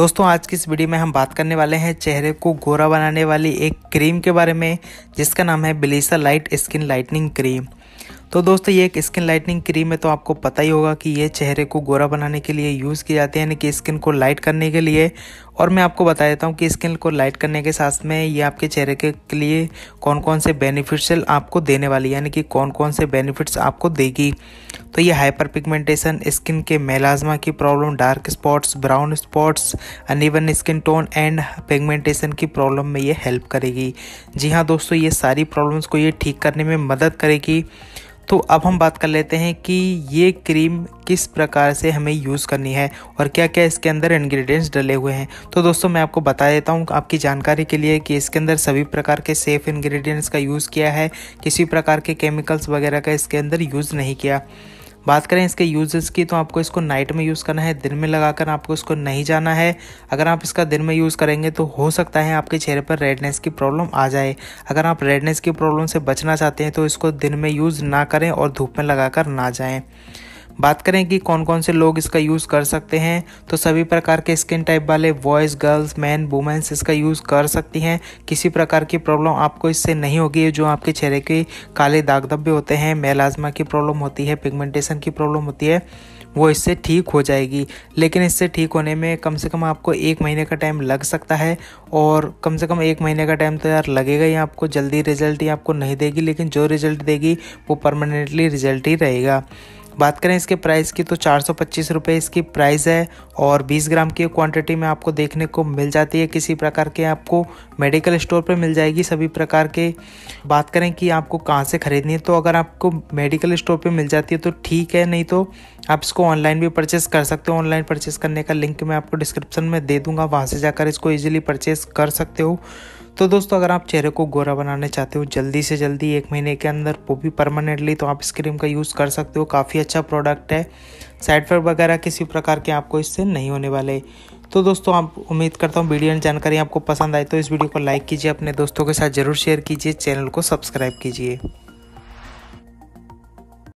दोस्तों आज की इस वीडियो में हम बात करने वाले हैं चेहरे को गोरा बनाने वाली एक क्रीम के बारे में जिसका नाम है बिलीसा लाइट स्किन लाइटनिंग क्रीम तो दोस्तों ये एक स्किन लाइटनिंग क्रीम है तो आपको पता ही होगा कि ये चेहरे को गोरा बनाने के लिए यूज़ की जाती है यानी कि स्किन को लाइट करने के लिए और मैं आपको बता देता हूँ कि स्किन को लाइट करने के साथ में ये आपके चेहरे के लिए कौन कौन से बेनिफिशियल आपको देने वाली यानी कि कौन कौन से बेनिफिट्स आपको देगी तो ये हाइपर पिगमेंटेशन स्किन के मेलाजमा की problem dark spots brown spots uneven skin tone and pigmentation की प्रॉब्लम में ये हेल्प करेगी जी हाँ दोस्तों ये सारी प्रॉब्लम्स को ये ठीक करने में मदद करेगी तो अब हम बात कर लेते हैं कि ये क्रीम किस प्रकार से हमें यूज़ करनी है और क्या क्या इसके अंदर इंग्रेडिएंट्स डले हुए हैं तो दोस्तों मैं आपको बता देता हूँ आपकी जानकारी के लिए कि इसके अंदर सभी प्रकार के सेफ इंग्रेडिएंट्स का यूज़ किया है किसी प्रकार के केमिकल्स वगैरह का इसके अंदर यूज़ नहीं किया बात करें इसके यूजेस की तो आपको इसको नाइट में यूज़ करना है दिन में लगाकर आपको इसको नहीं जाना है अगर आप इसका दिन में यूज़ करेंगे तो हो सकता है आपके चेहरे पर रेडनेस की प्रॉब्लम आ जाए अगर आप रेडनेस की प्रॉब्लम से बचना चाहते हैं तो इसको दिन में यूज़ ना करें और धूप में लगा ना जाएँ बात करें कि कौन कौन से लोग इसका यूज़ कर सकते हैं तो सभी प्रकार के स्किन टाइप वाले बॉयज़ गर्ल्स मैन वुमेंस इसका यूज़ कर सकती हैं किसी प्रकार की प्रॉब्लम आपको इससे नहीं होगी जो आपके चेहरे के काले दाग धब्बे होते हैं मेलाजमा की प्रॉब्लम होती है पिगमेंटेशन की प्रॉब्लम होती है वो इससे ठीक हो जाएगी लेकिन इससे ठीक होने में कम से कम आपको एक महीने का टाइम लग सकता है और कम से कम एक महीने का टाइम तो यार लगेगा ही आपको जल्दी रिजल्ट ही आपको नहीं देगी लेकिन जो रिजल्ट देगी वो परमानेंटली रिजल्ट ही रहेगा बात करें इसके प्राइस की तो चार सौ इसकी प्राइस है और 20 ग्राम की क्वांटिटी में आपको देखने को मिल जाती है किसी प्रकार के आपको मेडिकल स्टोर पर मिल जाएगी सभी प्रकार के बात करें कि आपको कहाँ से ख़रीदनी है तो अगर आपको मेडिकल स्टोर पर मिल जाती है तो ठीक है नहीं तो आप इसको ऑनलाइन भी परचेस कर सकते हो ऑनलाइन परचेस करने का लिंक मैं आपको डिस्क्रिप्शन में दे दूंगा वहाँ से जाकर इसको ईजिली परचेस कर सकते हो तो दोस्तों अगर आप चेहरे को गोरा बनाना चाहते हो जल्दी से जल्दी एक महीने के अंदर वो भी परमानेंटली तो आप इस क्रीम का यूज़ कर सकते हो काफ़ी अच्छा प्रोडक्ट है साइड इफेक्ट वगैरह किसी प्रकार के आपको इससे नहीं होने वाले तो दोस्तों आप उम्मीद करता हूँ वीडियो जानकारी आपको पसंद आए तो इस वीडियो को लाइक कीजिए अपने दोस्तों के साथ ज़रूर शेयर कीजिए चैनल को सब्सक्राइब कीजिए